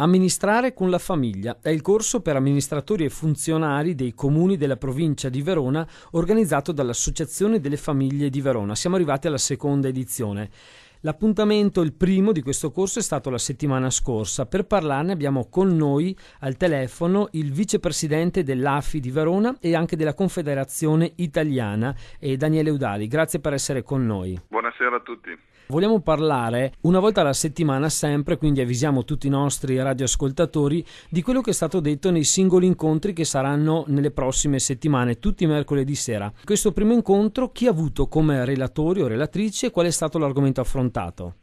Amministrare con la famiglia è il corso per amministratori e funzionari dei comuni della provincia di Verona organizzato dall'Associazione delle Famiglie di Verona. Siamo arrivati alla seconda edizione. L'appuntamento, il primo di questo corso, è stato la settimana scorsa. Per parlarne abbiamo con noi al telefono il vicepresidente dell'AFI di Verona e anche della Confederazione Italiana, eh, Daniele Udali. Grazie per essere con noi. Buonasera buonasera a tutti. Vogliamo parlare una volta alla settimana sempre, quindi avvisiamo tutti i nostri radioascoltatori di quello che è stato detto nei singoli incontri che saranno nelle prossime settimane, tutti mercoledì sera. Questo primo incontro chi ha avuto come relatori o relatrice e qual è stato l'argomento affrontato?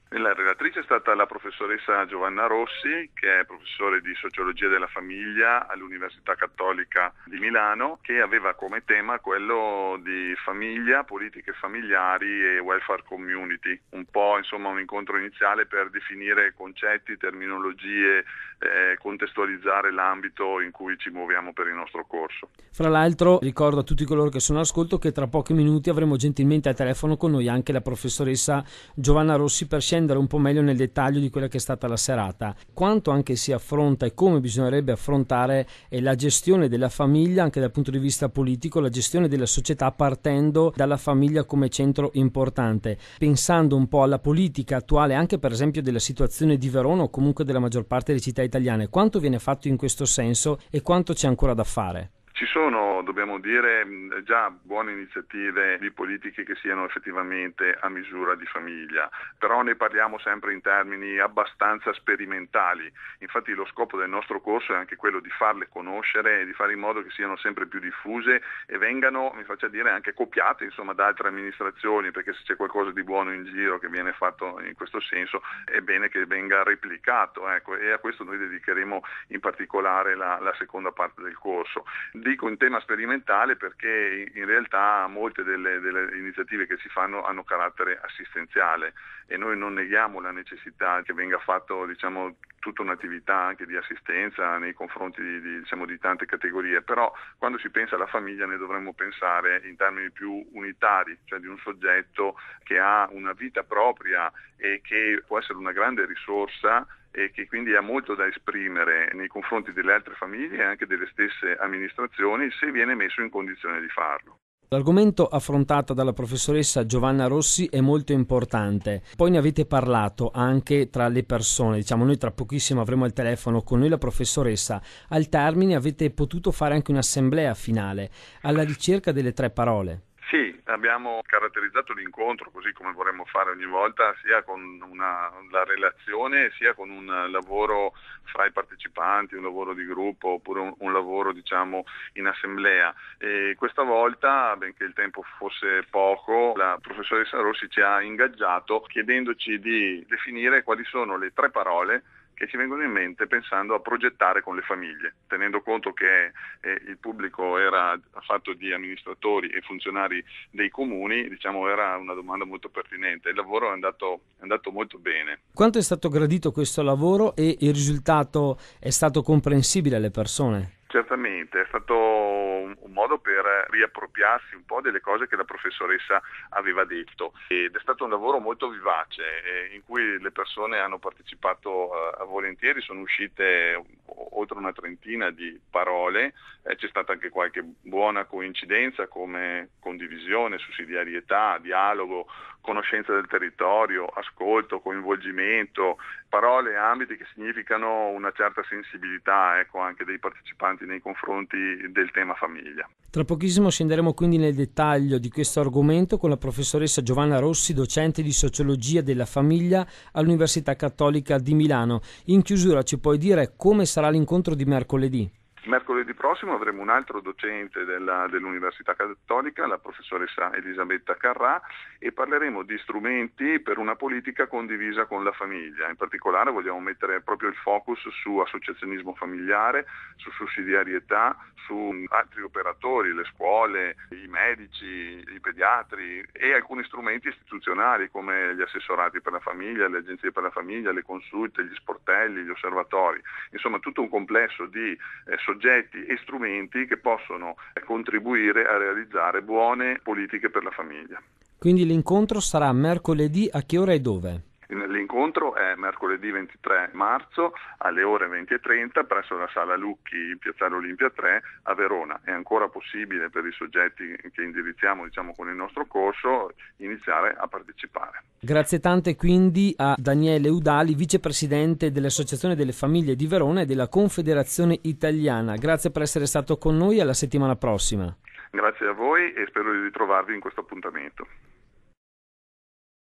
professoressa Giovanna Rossi, che è professore di sociologia della famiglia all'Università Cattolica di Milano, che aveva come tema quello di famiglia, politiche familiari e welfare community, un po' insomma un incontro iniziale per definire concetti, terminologie, eh, contestualizzare l'ambito in cui ci muoviamo per il nostro corso. Fra l'altro ricordo a tutti coloro che sono all'ascolto che tra pochi minuti avremo gentilmente al telefono con noi anche la professoressa Giovanna Rossi per scendere un po' meglio nel dettaglio di quella quella che è stata la serata, quanto anche si affronta e come bisognerebbe affrontare eh, la gestione della famiglia anche dal punto di vista politico, la gestione della società partendo dalla famiglia come centro importante, pensando un po' alla politica attuale anche per esempio della situazione di Verona o comunque della maggior parte delle città italiane, quanto viene fatto in questo senso e quanto c'è ancora da fare? Ci sono, dobbiamo dire, già buone iniziative di politiche che siano effettivamente a misura di famiglia, però ne parliamo sempre in termini abbastanza sperimentali. Infatti lo scopo del nostro corso è anche quello di farle conoscere e di fare in modo che siano sempre più diffuse e vengano, mi faccia dire, anche copiate insomma, da altre amministrazioni, perché se c'è qualcosa di buono in giro che viene fatto in questo senso è bene che venga replicato. Ecco, e a questo noi dedicheremo in particolare la, la seconda parte del corso dico in tema sperimentale perché in realtà molte delle, delle, iniziative che si fanno hanno carattere assistenziale e noi non neghiamo la necessità che venga fatto diciamo, tutta un'attività anche di assistenza nei confronti di, di, diciamo, di, tante categorie, però quando si pensa alla famiglia ne dovremmo pensare in termini più unitari, cioè di un soggetto che ha una vita propria e che può essere una grande risorsa e che quindi ha molto da esprimere nei confronti delle altre famiglie e anche delle stesse amministrazioni se viene messo in condizione di farlo. L'argomento affrontato dalla professoressa Giovanna Rossi è molto importante. Poi ne avete parlato anche tra le persone, diciamo noi tra pochissimo avremo il telefono con noi la professoressa. Al termine avete potuto fare anche un'assemblea finale alla ricerca delle tre parole. Sì, abbiamo caratterizzato l'incontro così come vorremmo fare ogni volta, sia con una, la relazione, sia con un lavoro fra i partecipanti, un lavoro di gruppo oppure un, un lavoro diciamo, in assemblea. E questa volta, benché il tempo fosse poco, la professoressa Rossi ci ha ingaggiato chiedendoci di definire quali sono le tre parole che ci vengono in mente pensando a progettare con le famiglie, tenendo conto che eh, il pubblico era fatto di amministratori e funzionari dei comuni, diciamo era una domanda molto pertinente. Il lavoro è andato, è andato molto bene. Quanto è stato gradito questo lavoro e il risultato è stato comprensibile alle persone? Certamente, è stato un, un, modo per riappropriarsi un po' delle cose che la professoressa aveva detto ed è stato un lavoro molto vivace eh, in cui le persone hanno partecipato eh, volentieri, sono uscite oltre una trentina di parole, eh, c'è stata anche qualche buona coincidenza come condivisione, sussidiarietà, dialogo, conoscenza del territorio, ascolto, coinvolgimento, parole e ambiti che significano una certa sensibilità ecco, anche dei partecipanti nei confronti del tema famiglia. Tra pochissimo scenderemo quindi nel dettaglio di questo argomento con la professoressa Giovanna Rossi, docente di sociologia della famiglia all'Università Cattolica di Milano. In chiusura ci puoi dire come sarà l'incontro di mercoledì? Mercoledì prossimo avremo un altro docente della, dell'Università Cattolica, la professoressa Elisabetta Carrà, e parleremo di strumenti per una politica condivisa con la famiglia. In particolare vogliamo mettere proprio il focus su associazionismo familiare, su sussidiarietà, su altri operatori, le scuole, i medici, i pediatri e alcuni strumenti istituzionali come gli assessorati per la famiglia, le agenzie per la famiglia, le consulte, gli sportelli, gli osservatori. Insomma tutto un complesso di eh, soggetti e strumenti che possono eh, contribuire a realizzare buone politiche per la famiglia. Quindi l'incontro sarà mercoledì a che ora e dove? L'incontro è mercoledì 23 marzo alle ore 20.30 presso la sala Lucchi, Piazzale Olimpia 3 a Verona. È ancora possibile per i soggetti che indirizziamo diciamo, con il nostro corso iniziare a partecipare. Grazie tante quindi a Daniele Udali, vicepresidente dell'Associazione delle Famiglie di Verona e della Confederazione Italiana. Grazie per essere stato con noi, alla settimana prossima. Grazie a voi e spero di ritrovarvi in questo appuntamento.